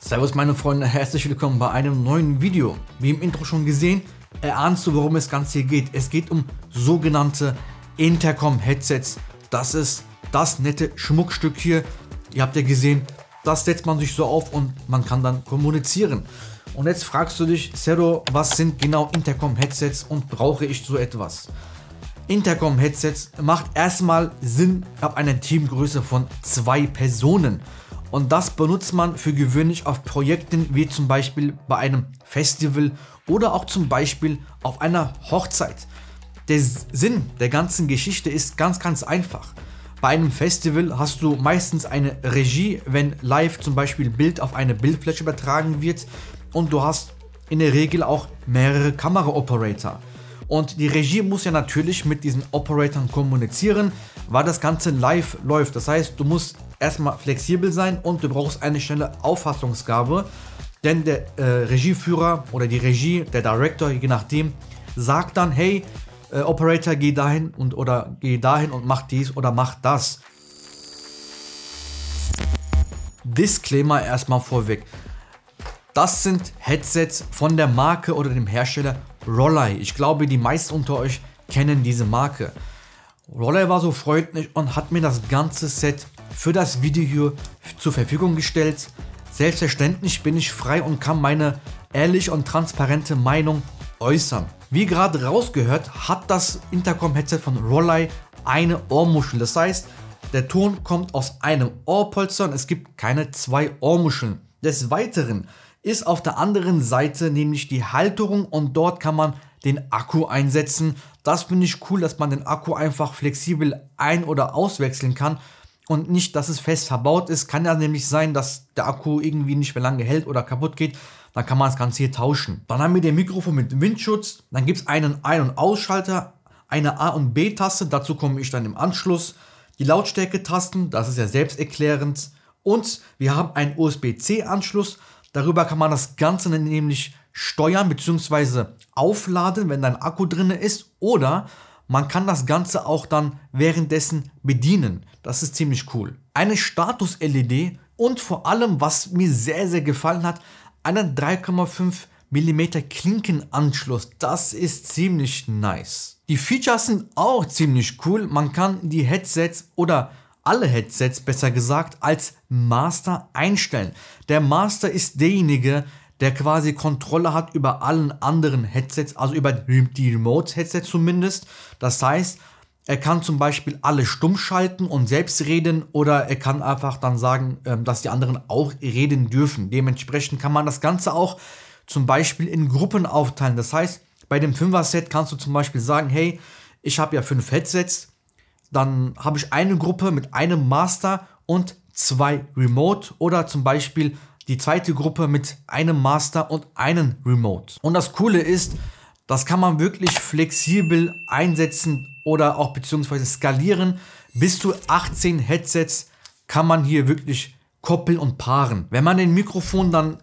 Servus meine Freunde, herzlich willkommen bei einem neuen Video. Wie im Intro schon gesehen, erahnst du, worum es ganz hier geht. Es geht um sogenannte Intercom-Headsets. Das ist das nette Schmuckstück hier. Ihr habt ja gesehen, das setzt man sich so auf und man kann dann kommunizieren. Und jetzt fragst du dich, Zero, was sind genau Intercom-Headsets und brauche ich so etwas? Intercom-Headsets macht erstmal Sinn ab einer Teamgröße von zwei Personen. Und das benutzt man für gewöhnlich auf Projekten wie zum Beispiel bei einem Festival oder auch zum Beispiel auf einer Hochzeit. Der Sinn der ganzen Geschichte ist ganz, ganz einfach. Bei einem Festival hast du meistens eine Regie, wenn live zum Beispiel Bild auf eine Bildfläche übertragen wird und du hast in der Regel auch mehrere Kameraoperator. Und die Regie muss ja natürlich mit diesen Operatoren kommunizieren, weil das Ganze live läuft. Das heißt, du musst erstmal flexibel sein und du brauchst eine schnelle Auffassungsgabe, denn der äh, Regieführer oder die Regie, der Director, je nachdem, sagt dann, hey, äh, Operator, geh dahin und oder geh dahin und mach dies oder mach das. Disclaimer erstmal vorweg. Das sind Headsets von der Marke oder dem Hersteller Rollei. Ich glaube, die meisten unter euch kennen diese Marke. Rollei war so freundlich und hat mir das ganze Set für das Video zur Verfügung gestellt. Selbstverständlich bin ich frei und kann meine ehrlich und transparente Meinung äußern. Wie gerade rausgehört, hat das Intercom-Headset von Rollei eine Ohrmuschel. Das heißt, der Ton kommt aus einem Ohrpolster und es gibt keine zwei Ohrmuscheln. Des Weiteren ist auf der anderen Seite nämlich die Halterung und dort kann man den Akku einsetzen. Das finde ich cool, dass man den Akku einfach flexibel ein- oder auswechseln kann und nicht, dass es fest verbaut ist. Kann ja nämlich sein, dass der Akku irgendwie nicht mehr lange hält oder kaputt geht. Dann kann man das Ganze hier tauschen. Dann haben wir den Mikrofon mit Windschutz. Dann gibt es einen Ein- und Ausschalter, eine A- und B-Taste. Dazu komme ich dann im Anschluss. Die Lautstärke-Tasten, das ist ja selbsterklärend. Und wir haben einen USB-C-Anschluss. Darüber kann man das Ganze nämlich steuern bzw. aufladen, wenn dein Akku drin ist oder man kann das Ganze auch dann währenddessen bedienen. Das ist ziemlich cool. Eine Status-LED und vor allem, was mir sehr, sehr gefallen hat, einen 3,5 mm Klinkenanschluss. Das ist ziemlich nice. Die Features sind auch ziemlich cool. Man kann die Headsets oder alle Headsets besser gesagt als Master einstellen. Der Master ist derjenige, der quasi Kontrolle hat über allen anderen Headsets, also über die Remote-Headsets zumindest. Das heißt, er kann zum Beispiel alle stumm schalten und selbst reden oder er kann einfach dann sagen, ähm, dass die anderen auch reden dürfen. Dementsprechend kann man das Ganze auch zum Beispiel in Gruppen aufteilen. Das heißt, bei dem 5er-Set kannst du zum Beispiel sagen, hey, ich habe ja fünf Headsets, dann habe ich eine Gruppe mit einem Master und zwei Remote oder zum Beispiel die zweite Gruppe mit einem Master und einem Remote. Und das Coole ist, das kann man wirklich flexibel einsetzen oder auch beziehungsweise skalieren. Bis zu 18 Headsets kann man hier wirklich koppeln und paaren. Wenn man den Mikrofon dann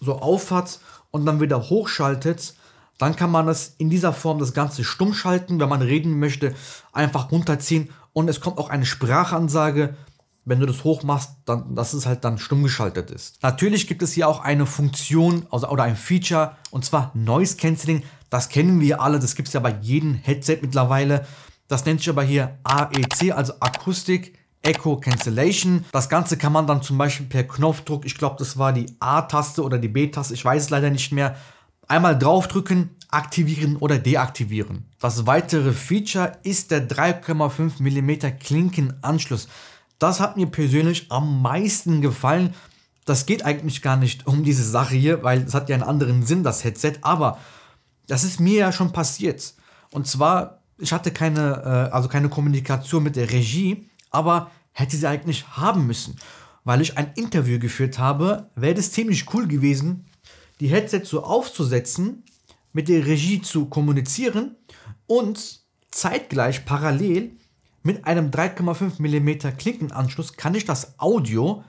so auf hat und dann wieder hochschaltet, dann kann man das in dieser Form das Ganze stumm schalten. Wenn man reden möchte, einfach runterziehen und es kommt auch eine Sprachansage. Wenn du das hochmachst, dann, dass es halt dann stumm geschaltet ist. Natürlich gibt es hier auch eine Funktion also, oder ein Feature und zwar Noise Cancelling. Das kennen wir alle, das gibt es ja bei jedem Headset mittlerweile. Das nennt sich aber hier AEC, also Akustik Echo Cancellation. Das Ganze kann man dann zum Beispiel per Knopfdruck, ich glaube, das war die A-Taste oder die B-Taste, ich weiß es leider nicht mehr, Einmal draufdrücken, aktivieren oder deaktivieren. Das weitere Feature ist der 3,5 mm Klinkenanschluss. Das hat mir persönlich am meisten gefallen. Das geht eigentlich gar nicht um diese Sache hier, weil es hat ja einen anderen Sinn, das Headset. Aber das ist mir ja schon passiert. Und zwar, ich hatte keine, äh, also keine Kommunikation mit der Regie, aber hätte sie eigentlich haben müssen. Weil ich ein Interview geführt habe, wäre das ziemlich cool gewesen, die Headsets so aufzusetzen, mit der Regie zu kommunizieren und zeitgleich parallel mit einem 3,5 mm Klinkenanschluss kann ich das Audio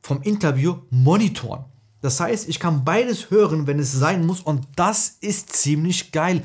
vom Interview monitoren. Das heißt, ich kann beides hören, wenn es sein muss und das ist ziemlich geil.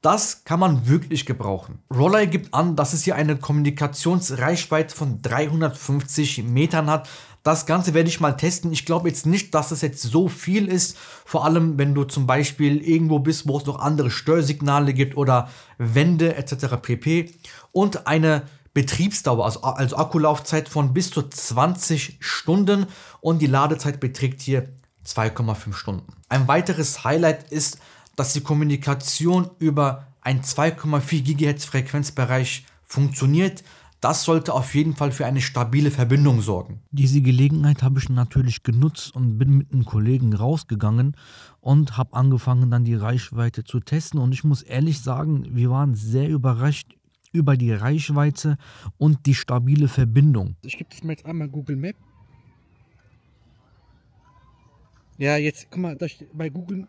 Das kann man wirklich gebrauchen. Roller gibt an, dass es hier eine Kommunikationsreichweite von 350 Metern hat. Das Ganze werde ich mal testen. Ich glaube jetzt nicht, dass es jetzt so viel ist. Vor allem, wenn du zum Beispiel irgendwo bist, wo es noch andere Störsignale gibt oder Wände etc. pp. Und eine Betriebsdauer, also, also Akkulaufzeit von bis zu 20 Stunden und die Ladezeit beträgt hier 2,5 Stunden. Ein weiteres Highlight ist, dass die Kommunikation über einen 2,4 GHz Frequenzbereich funktioniert das sollte auf jeden Fall für eine stabile Verbindung sorgen. Diese Gelegenheit habe ich natürlich genutzt und bin mit einem Kollegen rausgegangen und habe angefangen, dann die Reichweite zu testen. Und ich muss ehrlich sagen, wir waren sehr überrascht über die Reichweite und die stabile Verbindung. Ich gebe das mal jetzt einmal Google Map. Ja, jetzt, guck mal, bei Google.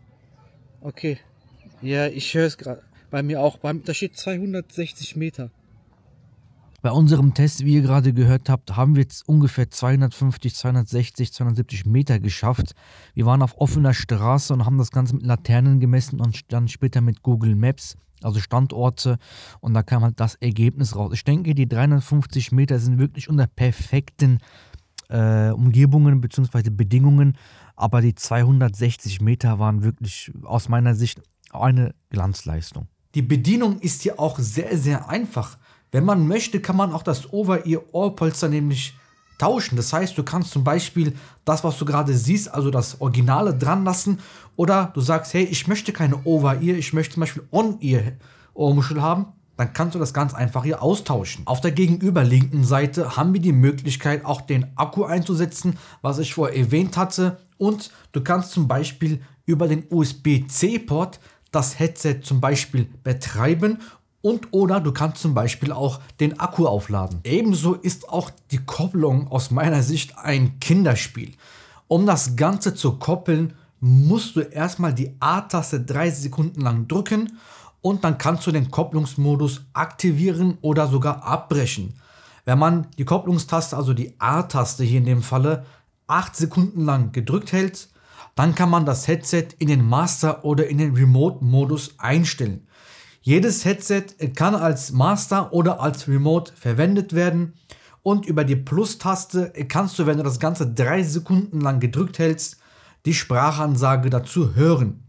Okay. Ja, ich höre es gerade. Bei mir auch. Bei, da steht 260 Meter. Bei unserem Test, wie ihr gerade gehört habt, haben wir jetzt ungefähr 250, 260, 270 Meter geschafft. Wir waren auf offener Straße und haben das Ganze mit Laternen gemessen und dann später mit Google Maps, also Standorte. Und da kam halt das Ergebnis raus. Ich denke, die 350 Meter sind wirklich unter perfekten äh, Umgebungen bzw. Bedingungen. Aber die 260 Meter waren wirklich aus meiner Sicht eine Glanzleistung. Die Bedienung ist hier auch sehr, sehr einfach. Wenn man möchte, kann man auch das Over-Ear-Ohrpolster nämlich tauschen. Das heißt, du kannst zum Beispiel das, was du gerade siehst, also das Originale dran lassen. Oder du sagst, hey, ich möchte keine Over-Ear, ich möchte zum Beispiel On-Ear-Ohrmuschel haben. Dann kannst du das ganz einfach hier austauschen. Auf der gegenüberliegenden Seite haben wir die Möglichkeit, auch den Akku einzusetzen, was ich vorher erwähnt hatte. Und du kannst zum Beispiel über den USB-C-Port das Headset zum Beispiel betreiben und oder du kannst zum Beispiel auch den Akku aufladen. Ebenso ist auch die Kopplung aus meiner Sicht ein Kinderspiel. Um das Ganze zu koppeln, musst du erstmal die A-Taste 30 Sekunden lang drücken und dann kannst du den Kopplungsmodus aktivieren oder sogar abbrechen. Wenn man die Kopplungstaste, also die A-Taste hier in dem Falle, 8 Sekunden lang gedrückt hält, dann kann man das Headset in den Master oder in den Remote-Modus einstellen. Jedes Headset kann als Master oder als Remote verwendet werden und über die Plus-Taste kannst du, wenn du das Ganze drei Sekunden lang gedrückt hältst, die Sprachansage dazu hören.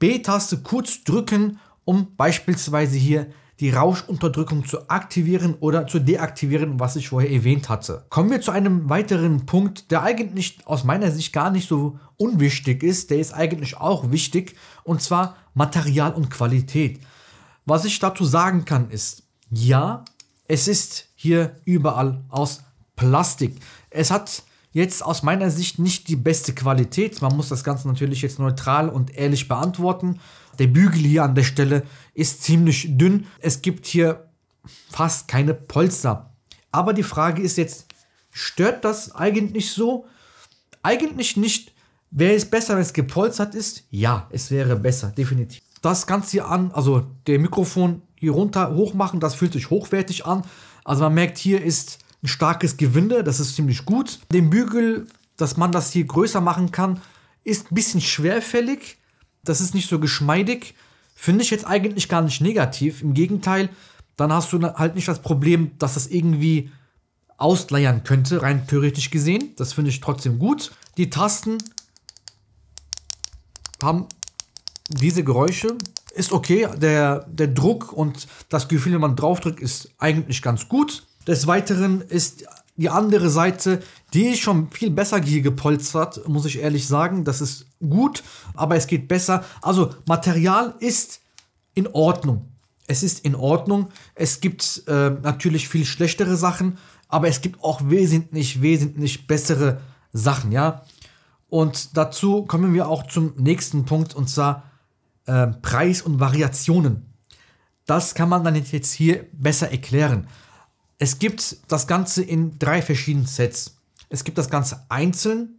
B-Taste kurz drücken, um beispielsweise hier die Rauschunterdrückung zu aktivieren oder zu deaktivieren, was ich vorher erwähnt hatte. Kommen wir zu einem weiteren Punkt, der eigentlich aus meiner Sicht gar nicht so unwichtig ist, der ist eigentlich auch wichtig, und zwar Material und Qualität. Was ich dazu sagen kann ist, ja, es ist hier überall aus Plastik. Es hat jetzt aus meiner Sicht nicht die beste Qualität. Man muss das Ganze natürlich jetzt neutral und ehrlich beantworten. Der Bügel hier an der Stelle ist ziemlich dünn. Es gibt hier fast keine Polster. Aber die Frage ist jetzt, stört das eigentlich so? Eigentlich nicht. Wäre es besser, wenn es gepolstert ist? Ja, es wäre besser, definitiv das Ganze hier an, also der Mikrofon hier runter hoch machen, das fühlt sich hochwertig an. Also man merkt, hier ist ein starkes Gewinde, das ist ziemlich gut. Den Bügel, dass man das hier größer machen kann, ist ein bisschen schwerfällig. Das ist nicht so geschmeidig. Finde ich jetzt eigentlich gar nicht negativ. Im Gegenteil, dann hast du halt nicht das Problem, dass das irgendwie ausleiern könnte, rein theoretisch gesehen. Das finde ich trotzdem gut. Die Tasten haben diese Geräusche ist okay. Der, der Druck und das Gefühl, wenn man draufdrückt, ist eigentlich ganz gut. Des Weiteren ist die andere Seite, die ist schon viel besser hier gepolstert, muss ich ehrlich sagen. Das ist gut, aber es geht besser. Also Material ist in Ordnung. Es ist in Ordnung. Es gibt äh, natürlich viel schlechtere Sachen, aber es gibt auch wesentlich, wesentlich bessere Sachen, ja. Und dazu kommen wir auch zum nächsten Punkt und zwar ähm, Preis und Variationen. Das kann man dann jetzt hier besser erklären. Es gibt das Ganze in drei verschiedenen Sets. Es gibt das Ganze einzeln,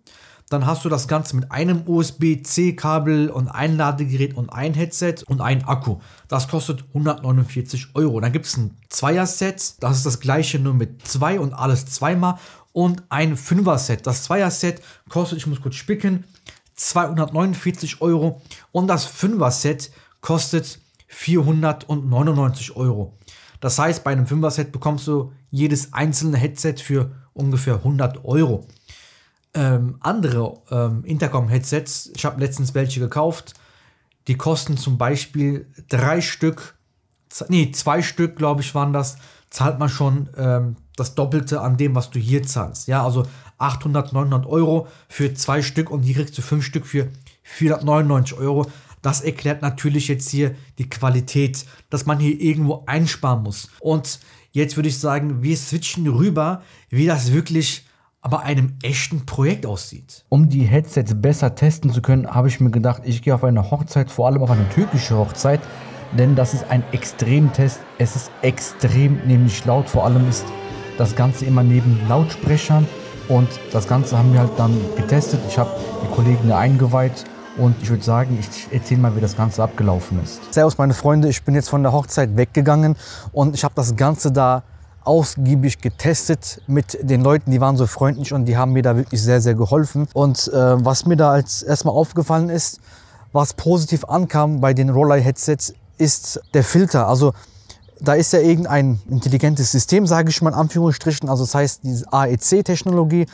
dann hast du das Ganze mit einem USB-C-Kabel und ein Ladegerät und ein Headset und ein Akku. Das kostet 149 Euro. Dann gibt es ein Zweier-Set, das ist das gleiche nur mit zwei und alles zweimal. Und ein Fünfer-Set. Das Zweier-Set kostet, ich muss kurz spicken, 249 Euro und das 5er Set kostet 499 Euro. Das heißt, bei einem 5er Set bekommst du jedes einzelne Headset für ungefähr 100 Euro. Ähm, andere ähm, Intercom-Headsets, ich habe letztens welche gekauft, die kosten zum Beispiel drei Stück, nee, zwei Stück, glaube ich, waren das, zahlt man schon ähm, das Doppelte an dem, was du hier zahlst. Ja, also 800, 900 Euro für zwei Stück und hier kriegst du fünf Stück für 499 Euro. Das erklärt natürlich jetzt hier die Qualität, dass man hier irgendwo einsparen muss. Und jetzt würde ich sagen, wir switchen rüber, wie das wirklich bei einem echten Projekt aussieht. Um die Headsets besser testen zu können, habe ich mir gedacht, ich gehe auf eine Hochzeit, vor allem auf eine türkische Hochzeit, denn das ist ein Extremtest. Es ist extrem, nämlich laut, vor allem ist das Ganze immer neben Lautsprechern und das Ganze haben wir halt dann getestet. Ich habe die Kollegen eingeweiht und ich würde sagen, ich erzähle mal, wie das Ganze abgelaufen ist. Servus meine Freunde, ich bin jetzt von der Hochzeit weggegangen und ich habe das Ganze da ausgiebig getestet mit den Leuten, die waren so freundlich und die haben mir da wirklich sehr, sehr geholfen. Und äh, was mir da als erstmal aufgefallen ist, was positiv ankam bei den Rollei-Headsets, ist der Filter. Also da ist ja irgendein intelligentes System, sage ich mal in Anführungsstrichen, also das heißt diese AEC-Technologie,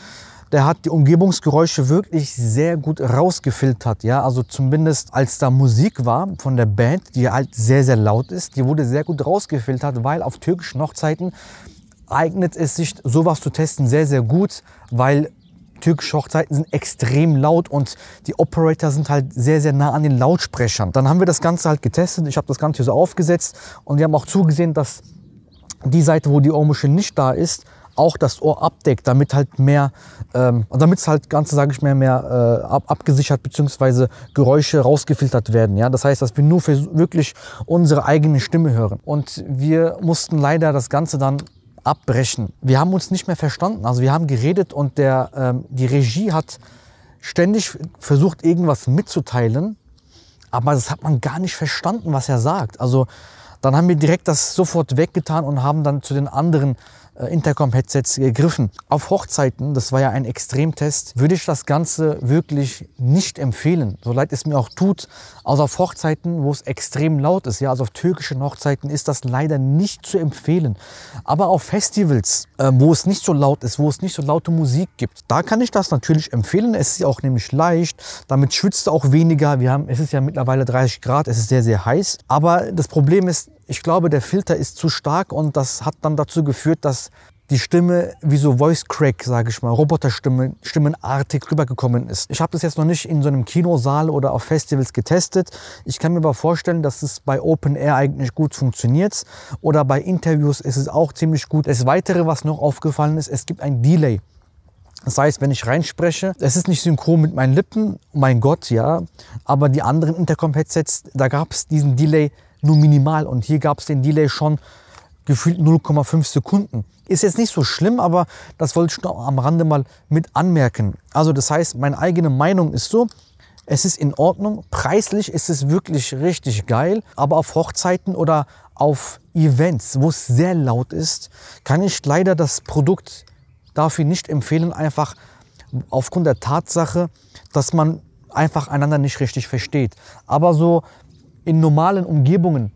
der hat die Umgebungsgeräusche wirklich sehr gut rausgefiltert, ja, also zumindest als da Musik war von der Band, die halt sehr, sehr laut ist, die wurde sehr gut rausgefiltert, weil auf türkischen Hochzeiten eignet es sich, sowas zu testen, sehr, sehr gut, weil türkische Hochzeiten sind extrem laut und die Operator sind halt sehr, sehr nah an den Lautsprechern. Dann haben wir das Ganze halt getestet. Ich habe das Ganze so aufgesetzt und wir haben auch zugesehen, dass die Seite, wo die Ohrmuschel nicht da ist, auch das Ohr abdeckt, damit halt mehr, ähm, damit es halt ganze, sage ich mehr, mehr äh, ab, abgesichert bzw. Geräusche rausgefiltert werden. Ja, das heißt, dass wir nur für wirklich unsere eigene Stimme hören. Und wir mussten leider das Ganze dann abbrechen. Wir haben uns nicht mehr verstanden. Also wir haben geredet und der, ähm, die Regie hat ständig versucht, irgendwas mitzuteilen. Aber das hat man gar nicht verstanden, was er sagt. Also dann haben wir direkt das sofort weggetan und haben dann zu den anderen äh, Intercom-Headsets gegriffen. Auf Hochzeiten, das war ja ein Extremtest, würde ich das Ganze wirklich nicht empfehlen, so leid es mir auch tut. Also auf Hochzeiten, wo es extrem laut ist, ja, also auf türkischen Hochzeiten ist das leider nicht zu empfehlen. Aber auf Festivals, äh, wo es nicht so laut ist, wo es nicht so laute Musik gibt, da kann ich das natürlich empfehlen. Es ist auch nämlich leicht, damit schwitzt du auch weniger. Wir haben, es ist ja mittlerweile 30 Grad, es ist sehr, sehr heiß. Aber das Problem ist, ich glaube, der Filter ist zu stark und das hat dann dazu geführt, dass die Stimme wie so Voice Crack, sage ich mal, Roboterstimme, stimmenartig rübergekommen ist. Ich habe das jetzt noch nicht in so einem Kinosaal oder auf Festivals getestet. Ich kann mir aber vorstellen, dass es bei Open Air eigentlich gut funktioniert oder bei Interviews ist es auch ziemlich gut. Das Weitere, was noch aufgefallen ist, es gibt ein Delay. Das heißt, wenn ich reinspreche, es ist nicht synchron mit meinen Lippen, mein Gott, ja, aber die anderen Intercom-Headsets, da gab es diesen Delay nur minimal. Und hier gab es den Delay schon gefühlt 0,5 Sekunden. Ist jetzt nicht so schlimm, aber das wollte ich noch am Rande mal mit anmerken. Also das heißt, meine eigene Meinung ist so, es ist in Ordnung, preislich ist es wirklich richtig geil, aber auf Hochzeiten oder auf Events, wo es sehr laut ist, kann ich leider das Produkt dafür nicht empfehlen, einfach aufgrund der Tatsache, dass man einfach einander nicht richtig versteht. Aber so in normalen Umgebungen.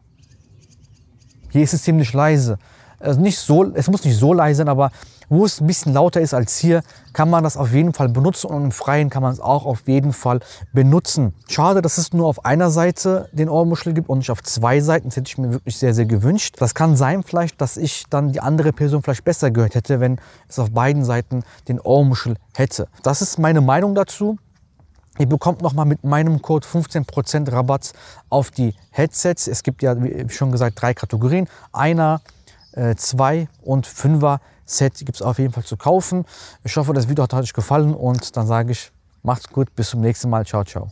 Hier ist es ziemlich leise. Also nicht so, es muss nicht so leise sein, aber wo es ein bisschen lauter ist als hier, kann man das auf jeden Fall benutzen und im Freien kann man es auch auf jeden Fall benutzen. Schade, dass es nur auf einer Seite den Ohrmuschel gibt und nicht auf zwei Seiten. Das hätte ich mir wirklich sehr, sehr gewünscht. Das kann sein vielleicht, dass ich dann die andere Person vielleicht besser gehört hätte, wenn es auf beiden Seiten den Ohrmuschel hätte. Das ist meine Meinung dazu. Ihr bekommt nochmal mit meinem Code 15% Rabatt auf die Headsets. Es gibt ja, wie schon gesagt, drei Kategorien. Einer, äh, zwei und fünfer Set gibt es auf jeden Fall zu kaufen. Ich hoffe, das Video hat euch gefallen und dann sage ich, macht's gut, bis zum nächsten Mal. Ciao, ciao.